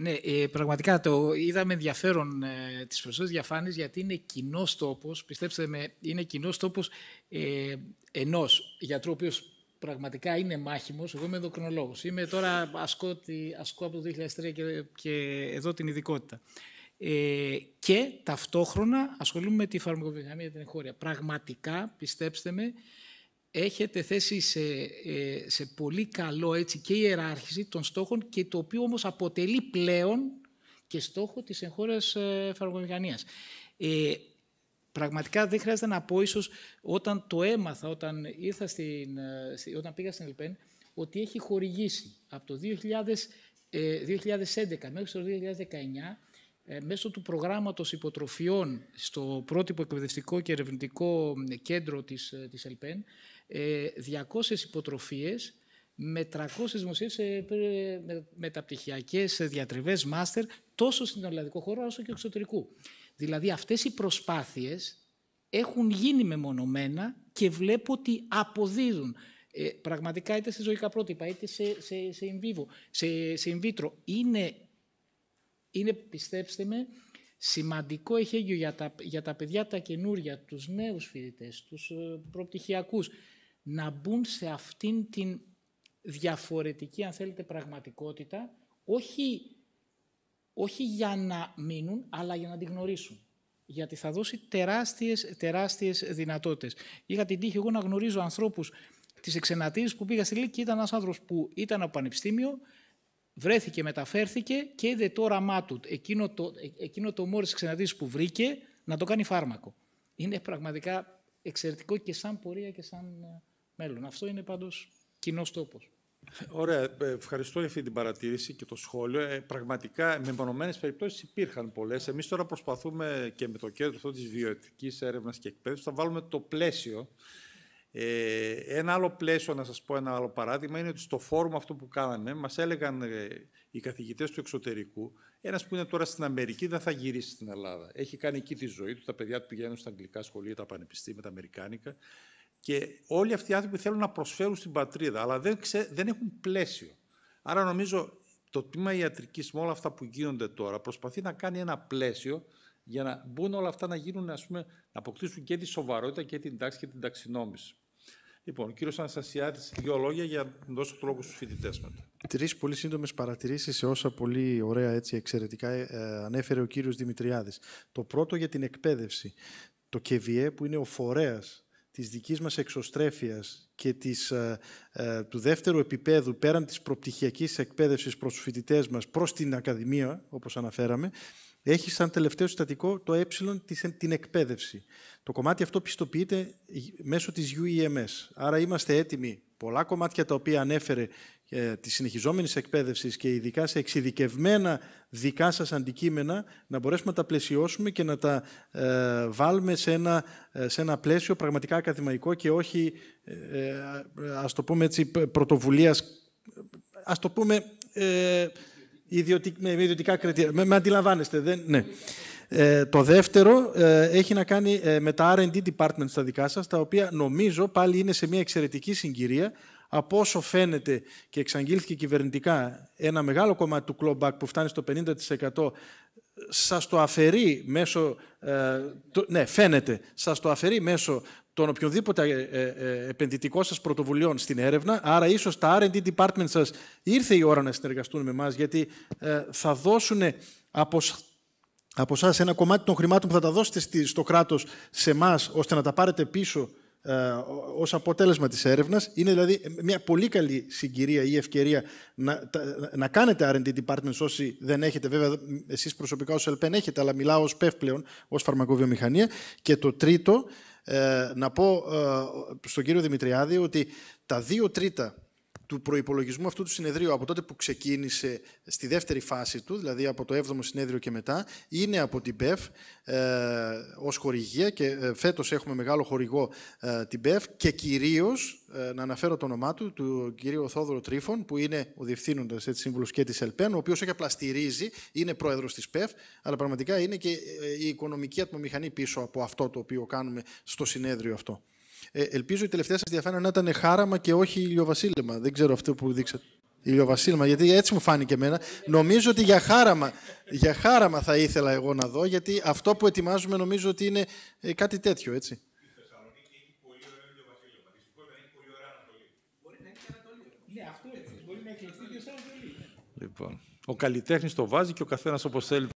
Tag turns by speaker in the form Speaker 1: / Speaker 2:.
Speaker 1: Ναι, ε, πραγματικά το είδαμε ενδιαφέρον ε, τις περισσότερες διαφάνειες γιατί είναι κοινός τόπος. πιστέψτε με, είναι κοινός τόπος ε, ενός γιατρού ο πραγματικά είναι μάχημος, Εγώ είμαι ενδοκρινολόγος. Είμαι τώρα ασκώ, ασκώ από το 2003 και, και εδώ την ειδικότητα. Ε, και ταυτόχρονα ασχολούμαι με τη φαρμακοβιομηχανία την εγχώρια. Πραγματικά, πιστέψτε με, έχετε θέσει σε, ε, σε πολύ καλό έτσι, και ιεράρχηση των στόχων και το οποίο όμως αποτελεί πλέον και στόχο της εγχώριας ε, φαρμακομηχανίας. Ε, πραγματικά δεν χρειάζεται να πω ίσως όταν το έμαθα, όταν, ήρθα στην, ε, όταν πήγα στην Ελπέν, ότι έχει χορηγήσει από το 2000, 2011 μέχρι το 2019 μέσω του προγράμματος υποτροφιών στο πρότυπο εκπαιδευτικό και ερευνητικό κέντρο της, της ΕΛΠΕΝ 200 ε, υποτροφίες με 300 δημοσίες ε, μεταπτυχιακές ε, διατριβές, μάστερ, τόσο στην ελληνικό χώρο όσο και εξωτερικού. Δηλαδή αυτές οι προσπάθειες έχουν γίνει μεμονωμένα και βλέπω ότι αποδίδουν. Ε, πραγματικά είτε σε ζωικά πρότυπα, είτε σε, σε, σε, in vivo, σε, σε in vitro. Είναι, είναι, πιστέψτε με, σημαντικό έχει για τα, για τα παιδιά τα καινούρια, τους νέους φοιτητές, τους προπτυχιακούς, να μπουν σε αυτήν την διαφορετική, αν θέλετε, πραγματικότητα, όχι, όχι για να μείνουν, αλλά για να την γνωρίσουν. Γιατί θα δώσει τεράστιες, τεράστιες δυνατότητες. Είχα την τύχη εγώ να γνωρίζω ανθρώπους της εξενατήρες που πήγα στη Λίκη και ήταν ένας άνθρωπος που ήταν από πανεπιστήμιο, βρέθηκε, μεταφέρθηκε και είδε το όραμά του, εκείνο το, εκείνο το μόρις της που βρήκε, να το κάνει φάρμακο. Είναι πραγματικά εξαιρετικό και σαν πορεία και σαν ε, μέλλον. Αυτό είναι πάντως κοινός τόπος.
Speaker 2: Ωραία. Ευχαριστώ για αυτή την παρατήρηση και το σχόλιο. Ε, πραγματικά, με μονομένε περιπτώσεις υπήρχαν πολλές. Εμείς τώρα προσπαθούμε και με το κέντρο αυτό της βιοεθνική έρευνας και εκπαίδευσης να βάλουμε το πλαίσιο. Ε, ένα άλλο πλαίσιο, να σας πω ένα άλλο παράδειγμα, είναι ότι στο φόρουμ αυτό που κάναμε, μας έλεγαν ε, οι καθηγητές του εξωτερικού, ένας που είναι τώρα στην Αμερική δεν θα γυρίσει στην Ελλάδα. Έχει κάνει εκεί τη ζωή του, τα παιδιά του πηγαίνουν στα αγγλικά σχολεία, τα πανεπιστήμια, τα αμερικάνικα. Και όλοι αυτοί οι άνθρωποι θέλουν να προσφέρουν στην πατρίδα, αλλά δεν, δεν έχουν πλαίσιο. Άρα νομίζω το τμήμα Ιατρικής, με όλα αυτά που γίνονται τώρα προσπαθεί να κάνει ένα πλαίσιο για να μπουν όλα αυτά να γίνουν, ας πούμε, να αποκτήσουν και τη σοβαρότητα και την τάξη και την ταξινόμηση. Λοιπόν, ο κύριος Αναστασιάδης, δύο λόγια για να δώσω το λόγο στους φοιτητές μα.
Speaker 3: Τρεις πολύ σύντομες παρατηρήσεις σε όσα πολύ ωραία έτσι εξαιρετικά ε, ε ανέφερε ο κύριος Δημητριάδης. Το πρώτο για την εκπαίδευση. Το ΚΕΒΙΕ, που είναι ο φορέας της δικής μας εξωστρέφειας και της, ε, ε, του δεύτερου επίπεδου πέραν της προπτυχιακής εκπαίδευσης προς τους φοιτητές μας προς την Ακαδημία, όπως αναφέραμε, έχει σαν τελευταίο συστατικό το ε την εκπαίδευση. Το κομμάτι αυτό πιστοποιείται μέσω της UEMS. Άρα είμαστε έτοιμοι πολλά κομμάτια τα οποία ανέφερε ε, της συνεχιζόμενης εκπαίδευσης και ειδικά σε εξειδικευμένα δικά σας αντικείμενα, να μπορέσουμε να τα πλαισιώσουμε και να τα ε, βάλουμε σε ένα, ε, σε ένα πλαίσιο πραγματικά ακαδημαϊκό και όχι, ε, ε ας το πούμε έτσι, πρωτοβουλίας, ας το πούμε, με ιδιωτικά κριτήρια. Με, αντιλαμβάνεστε, δεν, ναι. το δεύτερο έχει να κάνει με τα R&D departments στα δικά σας, τα οποία νομίζω πάλι είναι σε μια εξαιρετική συγκυρία, από όσο φαίνεται και εξαγγείλθηκε κυβερνητικά ένα μεγάλο κομμάτι του κλόμπακ που φτάνει στο 50% σας το αφαιρεί μέσω, ε, ναι φαίνεται, σας το αφαιρεί μέσω των οποιοδήποτε ε, ε, επενδυτικών σας πρωτοβουλειών στην έρευνα, άρα ίσως τα R&D department σας ήρθε η ώρα να συνεργαστούν με εμάς, γιατί ε, θα δώσουν από από ένα κομμάτι των χρημάτων που θα τα δώσετε στο κράτος σε εμάς ώστε να τα πάρετε πίσω ε, ως αποτέλεσμα της έρευνας. Είναι δηλαδή μια πολύ καλή συγκυρία ή ευκαιρία να, να κάνετε R&D departments όσοι δεν έχετε. Βέβαια, εσείς προσωπικά ως ΕΛΠΕΝ έχετε, αλλά μιλάω ως ΠΕΦ e πλέον, ως φαρμακοβιομηχανία. Και το τρίτο, ε, να πω ε, στον κύριο Δημητριάδη ότι τα δύο τρίτα του προπολογισμού αυτού του συνεδρίου από τότε που ξεκίνησε στη δεύτερη φάση του, δηλαδή από το 7ο συνέδριο και μετά, είναι από την ΠΕΦ ε, ως χορηγία και ε, φέτος έχουμε μεγάλο χορηγό ε, την ΠΕΦ και κυρίως, ε, να αναφέρω το όνομά του, του κυρίου Θόδωρο Τρίφων, που είναι ο διευθύνοντας έτσι, σύμβουλος και της ΕΛΠΕΝ, ο οποίος όχι απλά στηρίζει, είναι πρόεδρος της ΠΕΦ, αλλά πραγματικά είναι και ε, η οικονομική ατμομηχανή πίσω από αυτό το οποίο κάνουμε στο συνέδριο αυτό. Ε, ελπίζω η τελευταία σας διαφάνεια να ήταν χάραμα και όχι ηλιοβασίλεμα. Δεν ξέρω αυτό που δείξατε. Ηλιοβασίλεμα, γιατί έτσι μου φάνηκε εμένα. Νομίζω ότι για χάραμα, για χάραμα θα ήθελα εγώ να δω, γιατί αυτό που ετοιμάζουμε νομίζω ότι είναι ε, κάτι τέτοιο, έτσι. Λοιπόν,
Speaker 2: ο καλλιτέχνης το βάζει και ο καθένας όπως θέλει.